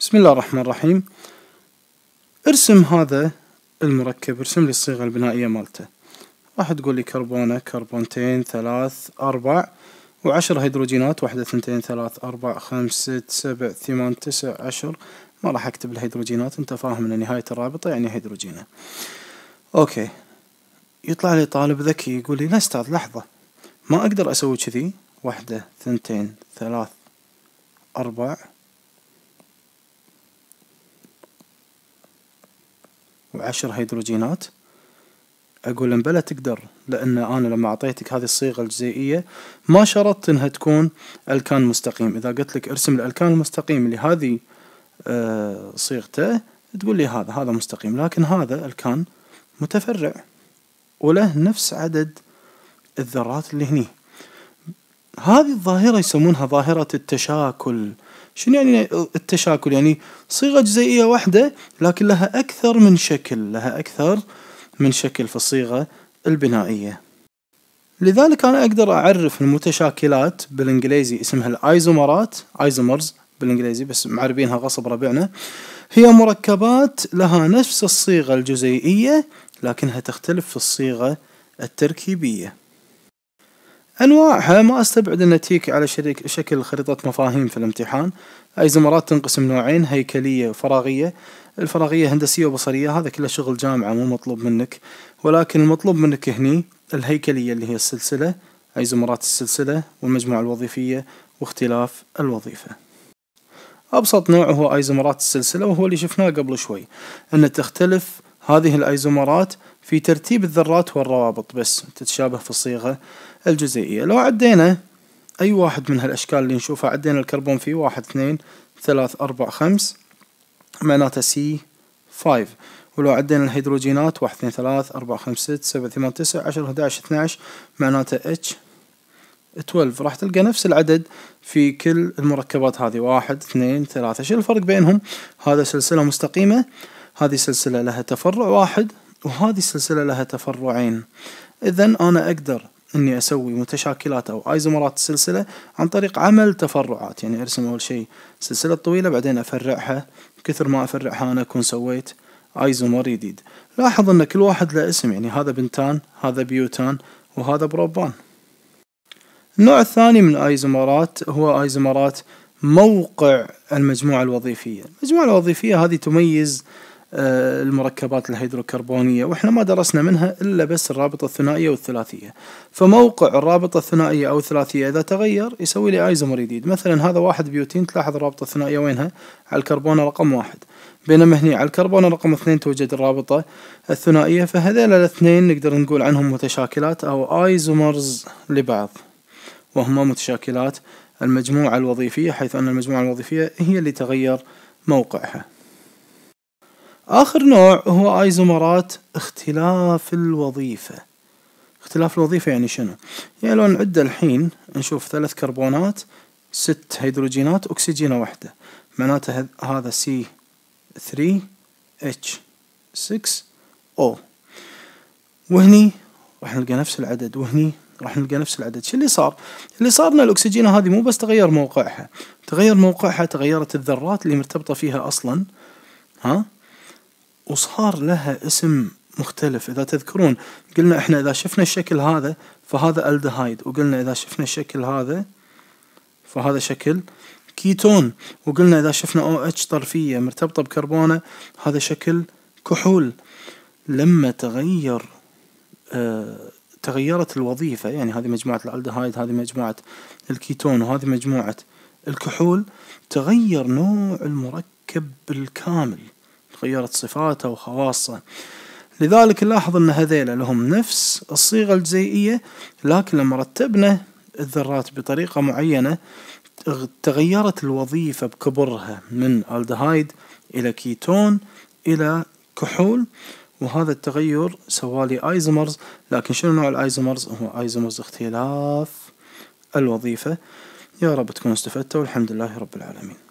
بسم الله الرحمن الرحيم ارسم هذا المركب ارسم لي الصيغة البنائية مالته راح تقول لي كربونة كربونتين ثلاث أربع وعشر هيدروجينات واحدة اثنتين ثلاث أربع خمس ست سبع ثمان تسع عشر ما راح أكتب الهيدروجينات أنت فاهم أن نهاية الرابطة يعني هيدروجينة أوكي يطلع لي طالب ذكي يقول لي لا أستاذ لحظة ما أقدر أسوي كذي واحدة ثنتين ثلاث أربع وعشر هيدروجينات اقول إن بلا تقدر لان انا لما اعطيتك هذه الصيغه الجزيئيه ما شرطت انها تكون الكان مستقيم اذا قلت لك ارسم الالكان المستقيم اللي هذه آه، صيغته تقول لي هذا هذا مستقيم لكن هذا الكان متفرع وله نفس عدد الذرات اللي هني هذه الظاهره يسمونها ظاهره التشاكل شنو يعني التشاكل يعني صيغة جزيئية واحدة لكن لها أكثر من شكل لها أكثر من شكل في الصيغة البنائية لذلك أنا أقدر أعرف المتشاكلات بالإنجليزي اسمها الأيزومرات أيزومرز بالإنجليزي بس معربينها غصب ربعنا هي مركبات لها نفس الصيغة الجزيئية لكنها تختلف في الصيغة التركيبية أنواعها ما أستبعد أنها تيك على شريك شكل خريطة مفاهيم في الامتحان أيزومرات تنقسم نوعين هيكلية وفراغية الفراغية هندسية وبصرية هذا كله شغل جامعة مو مطلوب منك ولكن المطلوب منك هني الهيكلية اللي هي السلسلة أيزومرات السلسلة والمجموعة الوظيفية واختلاف الوظيفة أبسط نوع هو أيزومرات السلسلة وهو اللي شفناه قبل شوي أن تختلف هذه الأيزومرات في ترتيب الذرات والروابط بس تتشابه في الصيغة الجزيئية لو عدينا أي واحد من هالأشكال اللي نشوفها عدينا الكربون فيه واحد اثنين ثلاث أربع خمس معناته سي فايف ولو عدينا الهيدروجينات واحد اثنين ثلاث أربع خمس ست سبعة ثمان تسعة أحد عشر اثنا عشر معناته اتش 12 راح تلقى نفس العدد في كل المركبات هذه واحد اثنين ثلاثة شو الفرق بينهم هذا سلسلة مستقيمة هذه سلسلة لها تفرع واحد وهذه السلسلة لها تفرعين إذا أنا أقدر إني أسوي متشاكلات أو أيزومرات السلسلة عن طريق عمل تفرعات يعني أرسم أول شيء سلسلة طويلة بعدين أفرعها كثر ما أفرعها أنا أكون سويت ايزومر جديد لاحظ ان كل واحد له اسم يعني هذا بنتان هذا بيوتان وهذا بروبان النوع الثاني من الايزومرات هو ايزومرات موقع المجموعة الوظيفية المجموعة الوظيفية هذه تميز آه، المركبات الهيدروكربونية واحنا ما درسنا منها الا بس الرابطة الثنائية والثلاثية فموقع الرابطة الثنائية او الثلاثية اذا تغير يسوي لي ايزومر جديد مثلا هذا واحد بيوتين تلاحظ الرابطة الثنائية وينها على الكربونة رقم واحد بينما هني على الكربونة رقم اثنين توجد الرابطة الثنائية فهذيل الاثنين نقدر نقول عنهم متشاكلات او ايزومرز لبعض وهما متشاكلات المجموعة الوظيفية حيث ان المجموعة الوظيفية هي اللي تغير موقعها آخر نوع هو ايزومرات اختلاف الوظيفة اختلاف الوظيفة يعني شنو؟ يعني لو نعد الحين نشوف ثلاث كربونات ست هيدروجينات أكسجينة واحدة معناته هذا سي 3 اتش 6 او وهني راح نلقى نفس العدد وهني راح نلقى نفس العدد شو اللي صار اللي صار ان الاكسجينه هذه مو بس تغير موقعها تغير موقعها تغيرت الذرات اللي مرتبطه فيها اصلا ها وصار لها اسم مختلف إذا تذكرون قلنا إحنا إذا شفنا الشكل هذا فهذا ألدهايد وقلنا إذا شفنا الشكل هذا فهذا شكل كيتون وقلنا إذا شفنا او اتش طرفية مرتبطة بكربونة هذا شكل كحول لما تغير آه تغيرت الوظيفة يعني هذه مجموعة الألدهايد هذه مجموعة الكيتون وهذه مجموعة الكحول تغير نوع المركب بالكامل تغيرت صفاته وخواصه لذلك نلاحظ أن هذيلا لهم نفس الصيغة الجزيئية لكن لما رتبنا الذرات بطريقة معينة تغيرت الوظيفة بكبرها من الدهايد إلى كيتون إلى كحول وهذا التغير سوالي ايزومرز لكن شنو نوع الايزومرز هو ايزومرز اختلاف الوظيفة يا رب تكونوا استفدتوا والحمد لله رب العالمين